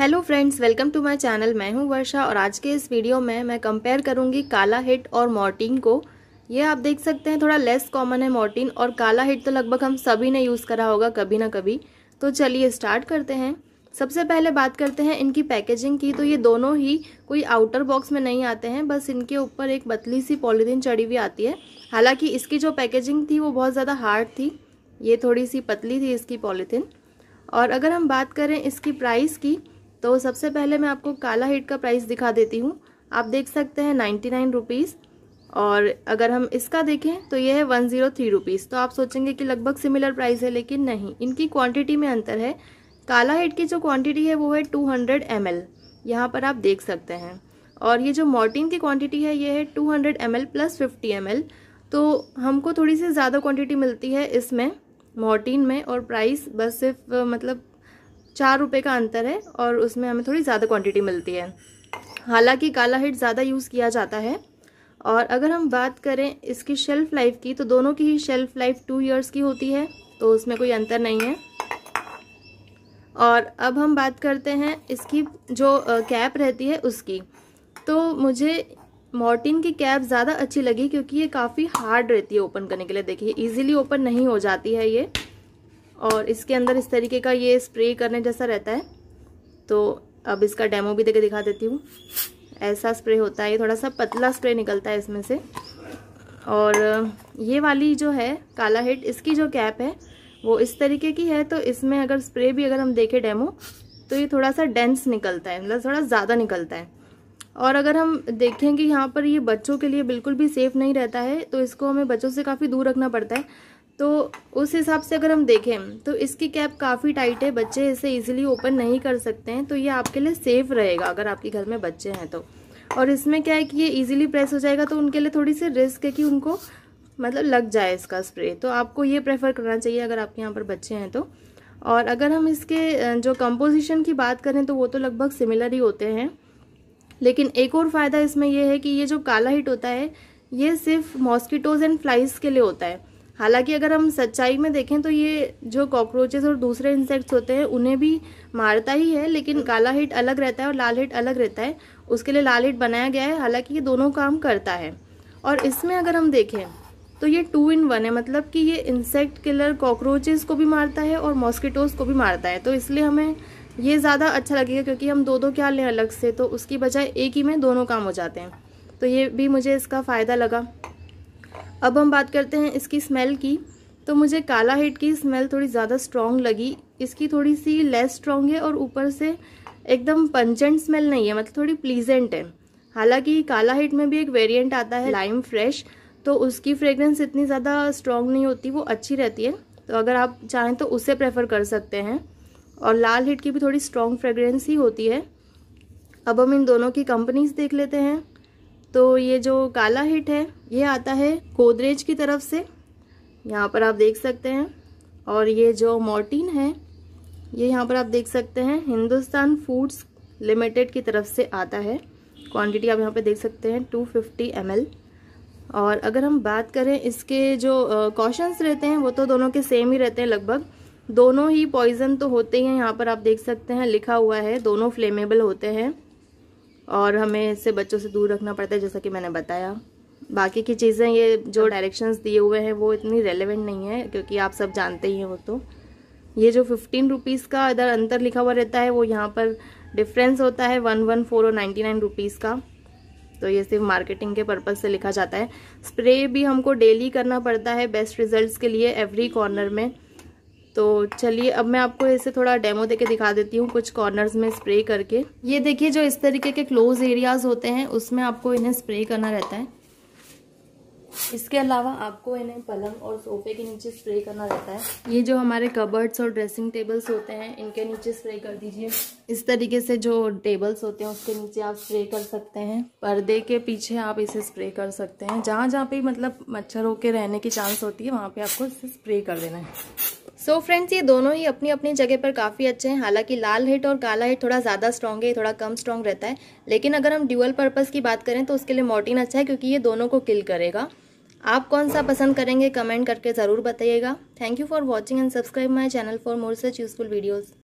Hello friends welcome to my channel मैं हूं वर्षा और आज के इस वीडियो में मैं कंपेयर करूंगी काला हिट और मॉर्टिन को ये आप देख सकते हैं थोड़ा लेस कॉमन है मॉर्टिन और काला हिट तो लगभग हम सभी ने यूज़ करा होगा कभी ना कभी तो चलिए स्टार्ट करते हैं सबसे पहले बात करते हैं इनकी पैकेजिंग की तो ये दोनों ही कोई आउटर बॉक्स में नहीं आते हैं बस इनके ऊपर एक पतली सी पॉलीथीन चढ़ी हुई आती है हालांकि इसकी जो पैकेजिंग थी वो बहुत ज़्यादा हार्ड थी ये थोड़ी सी पतली थी इसकी पॉलीथीन और अगर हम बात करें इसकी प्राइस की तो सबसे पहले मैं आपको काला हीट का प्राइस दिखा देती हूँ आप देख सकते हैं नाइन्टी नाइन रुपीज़ और अगर हम इसका देखें तो ये है वन ज़ीरो थ्री रुपीज़ तो आप सोचेंगे कि लगभग सिमिलर प्राइस है लेकिन नहीं इनकी क्वांटिटी में अंतर है काला हेड की जो क्वांटिटी है वो है टू हंड्रेड एम एल यहाँ पर आप देख सकते हैं और ये जो मॉर्टिन की क्वांटिटी है ये है two hundred M L plus fifty M L तो हमको थोड़ी सी ज़्यादा क्वान्टिटी मिलती है इसमें मॉर्टिन में और प्राइस बस सिर्फ मतलब चार रुपये का अंतर है और उसमें हमें थोड़ी ज़्यादा क्वांटिटी मिलती है हालांकि काला हिट ज़्यादा यूज़ किया जाता है और अगर हम बात करें इसकी शेल्फ़ लाइफ की तो दोनों की ही शेल्फ़ लाइफ टू इयर्स की होती है तो उसमें कोई अंतर नहीं है और अब हम बात करते हैं इसकी जो कैप रहती है उसकी तो मुझे मॉर्टिन की कैप ज़्यादा अच्छी लगी क्योंकि ये काफ़ी हार्ड रहती है ओपन करने के लिए देखिए इजीली ओपन नहीं हो जाती है ये और इसके अंदर इस तरीके का ये स्प्रे करने जैसा रहता है तो अब इसका डेमो भी देकर दिखा देती हूँ ऐसा स्प्रे होता है ये थोड़ा सा पतला स्प्रे निकलता है इसमें से और ये वाली जो है काला हिट इसकी जो कैप है वो इस तरीके की है तो इसमें अगर स्प्रे भी अगर हम देखें डेमो तो ये थोड़ा सा डेंस निकलता है मतलब थोड़ा ज़्यादा निकलता है और अगर हम देखें कि यहाँ पर ये बच्चों के लिए बिल्कुल भी सेफ़ नहीं रहता है तो इसको हमें बच्चों से काफ़ी दूर रखना पड़ता है तो उस हिसाब से अगर हम देखें तो इसकी कैप काफ़ी टाइट है बच्चे इसे इजीली ओपन नहीं कर सकते हैं तो ये आपके लिए सेफ़ रहेगा अगर आपके घर में बच्चे हैं तो और इसमें क्या है कि ये इजीली प्रेस हो जाएगा तो उनके लिए थोड़ी सी रिस्क है कि उनको मतलब लग जाए इसका स्प्रे तो आपको ये प्रेफर करना चाहिए अगर आपके यहाँ पर बच्चे हैं तो और अगर हम इसके जो कंपोजिशन की बात करें तो वो तो लगभग सिमिलर ही होते हैं लेकिन एक और फ़ायदा इसमें यह है कि ये जो काला हिट होता है ये सिर्फ मॉस्किटोज़ एंड फ्लाइज के लिए होता है हालांकि अगर हम सच्चाई में देखें तो ये जो कॉकरोचेस और दूसरे इंसेक्ट्स होते हैं उन्हें भी मारता ही है लेकिन हम्म। काला हिट अलग रहता है और लाल हिट अलग रहता है उसके लिए लाल हिट बनाया गया है हालांकि ये दोनों काम करता है और इसमें अगर हम देखें तो ये टू इन वन है मतलब कि ये इंसेक्ट किलर कॉकरोचेज को भी मारता है और मॉस्किटोज को भी मारता है तो इसलिए हमें ये ज़्यादा अच्छा लगेगा क्योंकि हम दो दो क्या लें अलग से तो उसकी बजाय एक ही में दोनों काम हो जाते हैं तो ये भी मुझे इसका फ़ायदा लगा अब हम बात करते हैं इसकी स्मेल की तो मुझे काला हिट की स्मेल थोड़ी ज़्यादा स्ट्रॉन्ग लगी इसकी थोड़ी सी लेस स्ट्रॉन्ग है और ऊपर से एकदम पंजेंट स्मेल नहीं है मतलब थोड़ी प्लीजेंट है हालांकि काला हिट में भी एक वेरिएंट आता है लाइम फ्रेश तो उसकी फ्रेगरेंस इतनी ज़्यादा स्ट्रॉन्ग नहीं होती वो अच्छी रहती है तो अगर आप चाहें तो उसे प्रेफर कर सकते हैं और लाल हिट की भी थोड़ी स्ट्रॉन्ग फ्रेगरेंस ही होती है अब हम इन दोनों की कंपनीज देख लेते हैं तो ये जो काला हिट है ये आता है गोदरेज की तरफ से यहाँ पर आप देख सकते हैं और ये जो मोर्टीन है ये यहाँ पर आप देख सकते हैं हिंदुस्तान फूड्स लिमिटेड की तरफ से आता है क्वांटिटी आप यहाँ पे देख सकते हैं 250 फिफ्टी और अगर हम बात करें इसके जो कॉशंस रहते हैं वो तो दोनों के सेम ही रहते हैं लगभग दोनों ही पॉइजन तो होते ही हैं यहाँ पर आप देख सकते हैं लिखा हुआ है दोनों फ्लेमेबल होते हैं और हमें इससे बच्चों से दूर रखना पड़ता है जैसा कि मैंने बताया बाकी की चीज़ें ये जो डायरेक्शंस दिए हुए हैं वो इतनी रेलेवेंट नहीं है क्योंकि आप सब जानते ही हैं वो तो ये जो फिफ्टीन रुपीज़ का इधर अंतर लिखा हुआ रहता है वो यहाँ पर डिफरेंस होता है वन वन फोर और नाइन्टी नाइन रुपीज़ का तो ये सिर्फ मार्केटिंग के पर्पज से लिखा जाता है स्प्रे भी हमको डेली करना पड़ता है बेस्ट रिज़ल्ट के लिए एवरी कॉर्नर में तो चलिए अब मैं आपको इसे थोड़ा डेमो देके दिखा देती हूँ कुछ कॉर्नर्स में स्प्रे करके ये देखिए जो इस तरीके के क्लोज एरियाज होते हैं उसमें आपको इन्हें स्प्रे करना रहता है इसके अलावा आपको इन्हें पलंग और सोफे के नीचे स्प्रे करना रहता है ये जो हमारे कबर्ड्स और ड्रेसिंग टेबल्स होते हैं इनके नीचे स्प्रे कर दीजिए इस तरीके से जो टेबल्स होते हैं उसके नीचे आप स्प्रे कर सकते हैं पर्दे के पीछे आप इसे स्प्रे कर सकते हैं जहाँ जहाँ पे मतलब मच्छरों के रहने की चांस होती है वहाँ पे आपको इसे स्प्रे कर देना है सो so फ्रेंड्स ये दोनों ही अपनी अपनी जगह पर काफ़ी अच्छे हैं हालांकि लाल हिट और काला हिट थोड़ा ज़्यादा स्ट्रॉन्ग है थोड़ा कम स्ट्रॉन्ग रहता है लेकिन अगर हम ड्यूअल पर्पज़ की बात करें तो उसके लिए मोर्टिन अच्छा है क्योंकि ये दोनों को किल करेगा आप कौन सा पसंद करेंगे कमेंट करके ज़रूर बताइएगा thank you for watching and subscribe my channel for more such useful videos